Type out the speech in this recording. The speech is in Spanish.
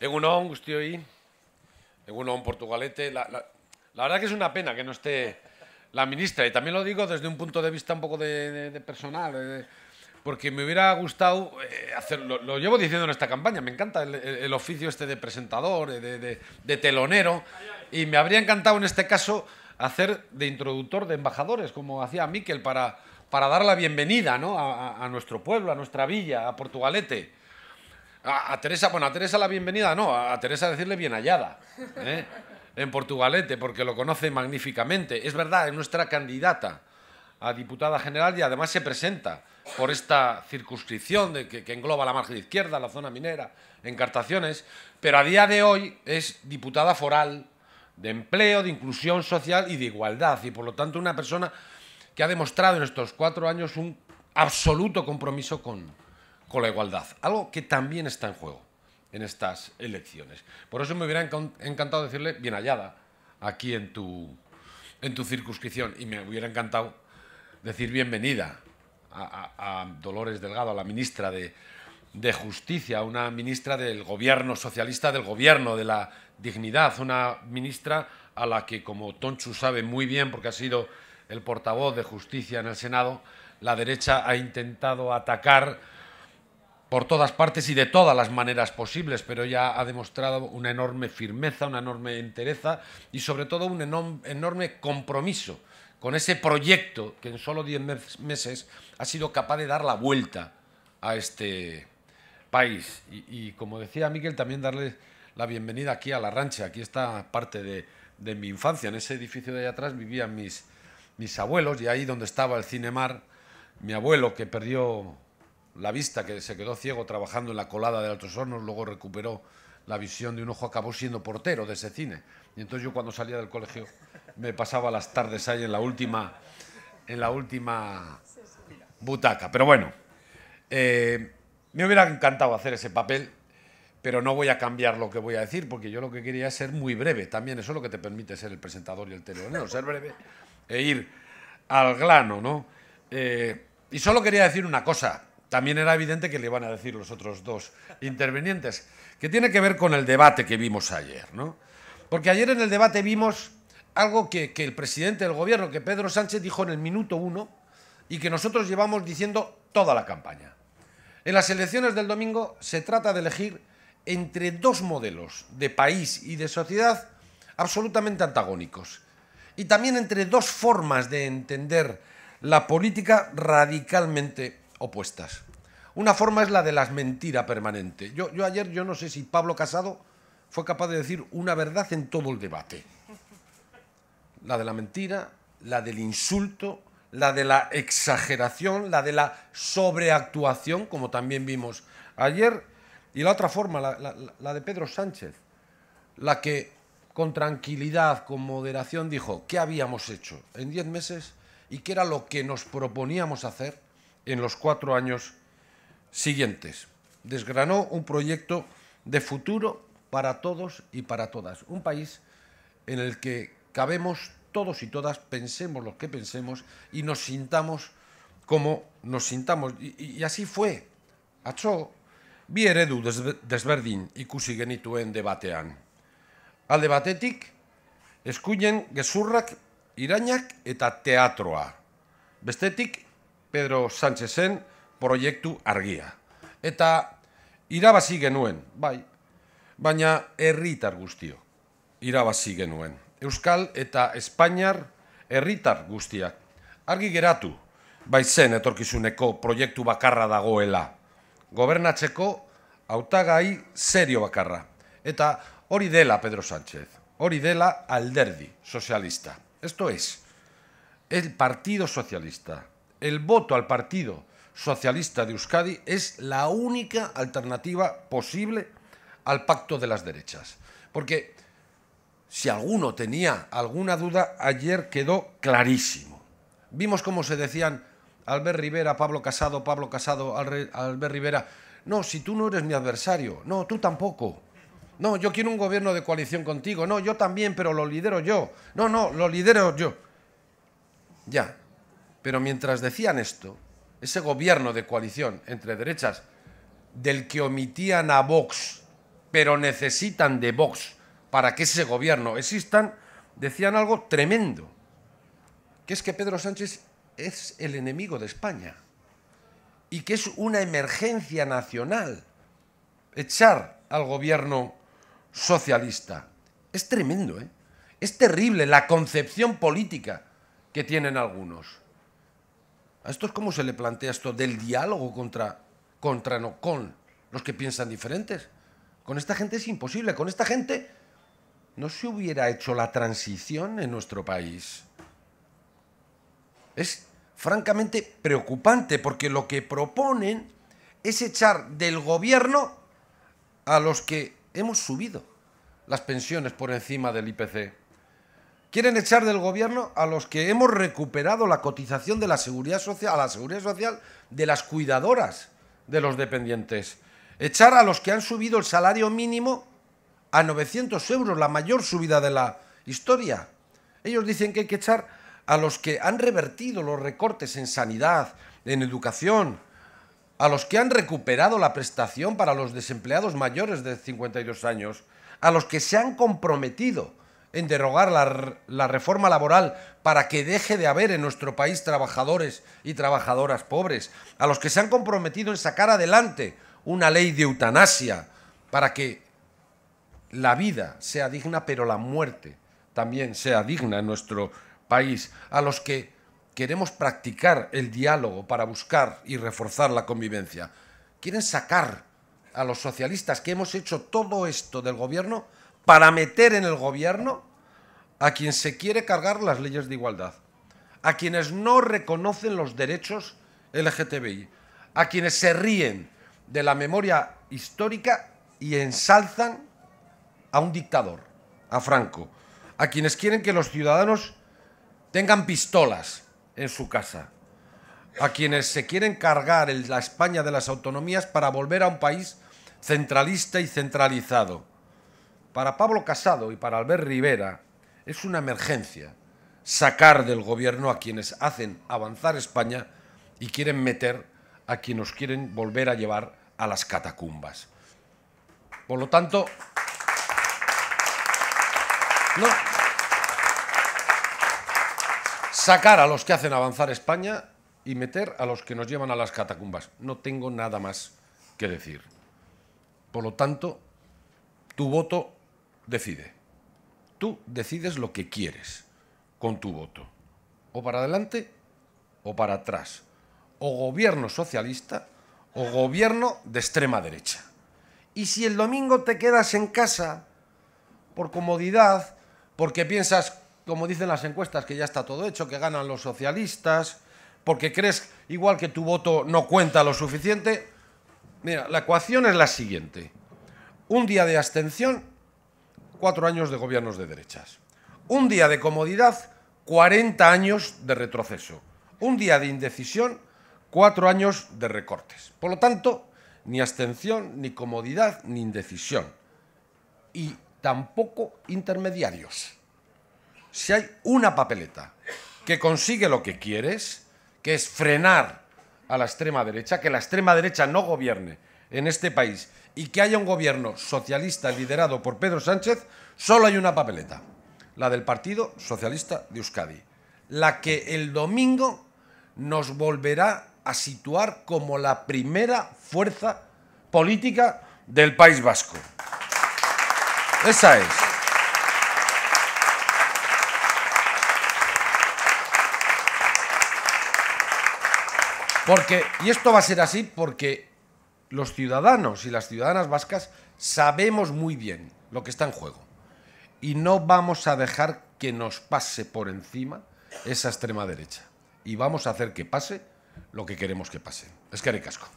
Egunon, y Egunon, Portugalete. La, la, la, verdad que es una pena que no esté la ministra, y también lo digo desde un punto de vista un poco de, personal, eh, porque me hubiera gustado eh, hacer, hacerlo. Lo, llevo diciendo en esta campaña, me encanta el, oficio este de presentador, eh, de, telonero, y me habría encantado en este caso hacer de introductor de embajadores, como hacía Miquel, para, para dar la bienvenida ¿no? a, a nuestro pueblo, a nuestra villa, a Portugalete. A, Teresa, bueno, a Teresa la bienvenida, no, a, Teresa decirle bien hallada. ¿eh? En Portugalete, porque lo conoce magníficamente. Es verdad, es nuestra candidata a diputada general y además se presenta por esta circunscripción de que, que, engloba la margen izquierda, la zona minera, encartaciones, pero a día de hoy es diputada foral de empleo, de inclusión social y de igualdad, y por lo tanto una persona que ha demostrado en estos cuatro años un absoluto compromiso con, con la igualdad, algo que también está en juego en estas elecciones. Por eso me hubiera encantado decirle bien hallada aquí en tu, en tu circunscripción y me hubiera encantado decir bienvenida a, Dolores Delgado, a la ministra de, de Justicia, una ministra del gobierno socialista, del gobierno de la dignidad, una ministra a la que, como Tonchu sabe muy bien, porque ha sido el portavoz de Justicia en el Senado, la derecha ha intentado atacar por todas partes y de todas las maneras posibles, pero ya ha demostrado una enorme firmeza, una enorme entereza y sobre todo un enorme compromiso con ese proyecto que en solo 10 meses ha sido capaz de dar la vuelta a este país. Y, como decía Miguel, también darle la bienvenida aquí a la rancha, aquí está parte de, mi infancia, en ese edificio de allá atrás vivían mis, mis abuelos y ahí donde estaba el Cinemar, mi abuelo que perdió la vista, que se quedó ciego trabajando en la colada de Altos Hornos, luego recuperó la visión de un ojo, acabó siendo portero de ese cine. Y entonces yo cuando salía del colegio me pasaba las tardes ahí en la última, en la última butaca. Pero bueno, eh, me hubiera encantado hacer ese papel, pero no voy a cambiar lo que voy a decir, porque yo lo que quería es ser muy breve. También eso es lo que te permite ser el presentador y el teleonero, ser breve e ir al grano, ¿no? Eh, y solo quería decir una cosa, también era evidente que le iban a decir los otros dos intervinientes, que tiene que ver con el debate que vimos ayer, Porque ayer en el debate vimos algo que, que el presidente del gobierno, que Pedro Sánchez, dijo en el minuto uno y que nosotros llevamos diciendo toda la campaña. En las elecciones del domingo se trata de elegir entre dos modelos de país y de sociedad absolutamente antagónicos y también entre dos formas de entender la política radicalmente opuestas. Una forma es la de las mentiras permanente. Yo, ayer, yo no sé si Pablo Casado fue capaz de decir una verdad en todo el debate. La de la mentira, la del insulto, la de la exageración, la de la sobreactuación, como también vimos ayer, y la otra forma, la, de Pedro Sánchez, la que con tranquilidad, con moderación dijo, ¿qué habíamos hecho en diez meses y qué era lo que nos proponíamos hacer? en los cuatro años siguientes. Desgranó un proyecto de futuro para todos y para todas. Un país en el que cabemos todos y todas, pensemos lo que pensemos y nos sintamos como nos sintamos. Y, así fue. Atzo, bi eredu desberdin ikusi genituen debatean. Alde batetik, eskuinen gezurrak, irainak eta teatroa. Bestetik, Pedro Sánchezen proiektu argia. Eta irabazi genuen, bai, baina herritar guztio irabazi genuen. Euskal eta Espainiar herritar guztiak. Argi geratu, bai zen etorkizuneko proiektu bakarra dagoela. Gobernatzeko hautagai serio bakarra. Eta hori dela Pedro Sánchez, hori dela alderdi sozialista. Esto es, el Partido Socialista, el voto al Partido Socialista de Euskadi es la única alternativa posible al pacto de las derechas. Porque si alguno tenía alguna duda, ayer quedó clarísimo. Vimos cómo se decían Albert Rivera, Pablo Casado, Pablo Casado, Albert Rivera. No, si tú no eres mi adversario, no, tú tampoco. No, yo quiero un gobierno de coalición contigo. No, yo también, pero lo lidero yo. No, no, lo lidero yo. Ya, pero mientras decían esto, ese gobierno de coalición entre derechas, del que omitían a Vox, pero necesitan de Vox para que ese gobierno existan, decían algo tremendo, que es que Pedro Sánchez es el enemigo de España y que es una emergencia nacional echar al gobierno socialista. Es tremendo, ¿eh? es terrible la concepción política que tienen algunos. ¿A es cómo se le plantea esto del diálogo contra, contra no, con los que piensan diferentes? Con esta gente es imposible, con esta gente no se hubiera hecho la transición en nuestro país. Es francamente preocupante porque lo que proponen es echar del gobierno a los que hemos subido las pensiones por encima del IPC. Quieren echar del gobierno a los que hemos recuperado la cotización de la seguridad social, a la seguridad social de las cuidadoras de los dependientes. Echar a los que han subido el salario mínimo a 900 euros, la mayor subida de la historia. Ellos dicen que hay que echar a los que han revertido los recortes en sanidad, en educación, a los que han recuperado la prestación para los desempleados mayores de 52 años, a los que se han comprometido en derrogar la, reforma laboral para que deje de haber en nuestro país trabajadores y trabajadoras pobres, a los que se han comprometido en sacar adelante una ley de eutanasia para que la vida sea digna, pero la muerte también sea digna en nuestro país, a los que queremos practicar el diálogo para buscar y reforzar la convivencia. Quieren sacar a los socialistas que hemos hecho todo esto del gobierno para meter en el gobierno a quien se quiere cargar las leyes de igualdad, a quienes no reconocen los derechos LGTBI, a quienes se ríen de la memoria histórica y ensalzan a un dictador, a Franco, a quienes quieren que los ciudadanos tengan pistolas en su casa, a quienes se quieren cargar la España de las autonomías para volver a un país centralista y centralizado para Pablo Casado y para Albert Rivera es una emergencia sacar del gobierno a quienes hacen avanzar España y quieren meter a quienes quieren volver a llevar a las catacumbas. Por lo tanto, no. sacar a los que hacen avanzar España y meter a los que nos llevan a las catacumbas. No tengo nada más que decir. Por lo tanto, tu voto decide. Tú decides lo que quieres con tu voto. O para adelante o para atrás. O gobierno socialista o gobierno de extrema derecha. Y si el domingo te quedas en casa por comodidad, porque piensas, como dicen las encuestas, que ya está todo hecho, que ganan los socialistas, porque crees igual que tu voto no cuenta lo suficiente, mira, la ecuación es la siguiente. Un día de abstención cuatro años de gobiernos de derechas. Un día de comodidad, 40 años de retroceso. Un día de indecisión, cuatro años de recortes. Por lo tanto, ni abstención, ni comodidad, ni indecisión. Y tampoco intermediarios. Si hay una papeleta que consigue lo que quieres, que es frenar a la extrema derecha, que la extrema derecha no gobierne en este país y que haya un gobierno socialista liderado por Pedro Sánchez, solo hay una papeleta, la del Partido Socialista de Euskadi, la que el domingo nos volverá a situar como la primera fuerza política del País Vasco. Esa es. Porque, y esto va a ser así porque los ciudadanos y las ciudadanas vascas sabemos muy bien lo que está en juego y no vamos a dejar que nos pase por encima esa extrema derecha y vamos a hacer que pase lo que queremos que pase. Es que haré casco.